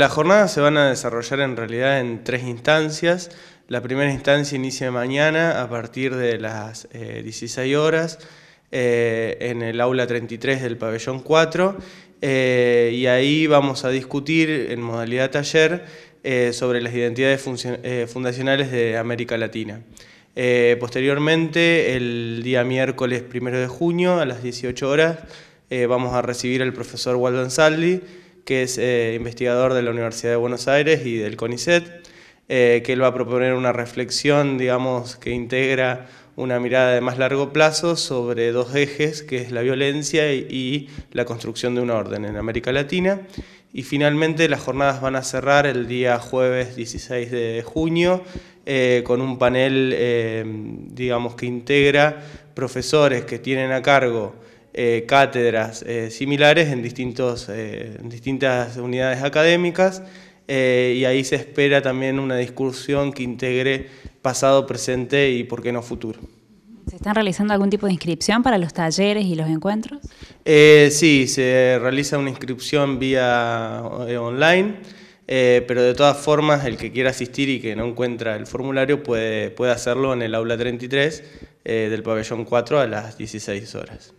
Las jornadas se van a desarrollar en realidad en tres instancias. La primera instancia inicia mañana a partir de las 16 eh, horas eh, en el aula 33 del pabellón 4 eh, y ahí vamos a discutir en modalidad taller sobre las identidades fundacionales de América Latina. posteriormente, el día miércoles 1 de junio a las 18 horas, vamos a recibir al profesor Walden Saldi, que es eh, investigador de la Universidad de Buenos Aires y del CONICET, eh, que él va a proponer una reflexión, digamos, que integra una mirada de más largo plazo sobre dos ejes, que es la violencia y, la construcción de un orden en América Latina. Y finalmente las jornadas van a cerrar el día jueves 16 de junio eh, con un panel, digamos, que integra profesores que tienen a cargo eh, cátedras eh, similares eh, en, distintas unidades académicas y ahí se espera también una discusión que integre pasado, presente y por qué no futuro. ¿Se están realizando algún tipo de inscripción para los talleres y los encuentros? sí, se realiza una inscripción vía online. pero de todas formas el que quiera asistir y que no encuentra el formulario puede, hacerlo en el aula 33 del pabellón 4 a las 16 horas.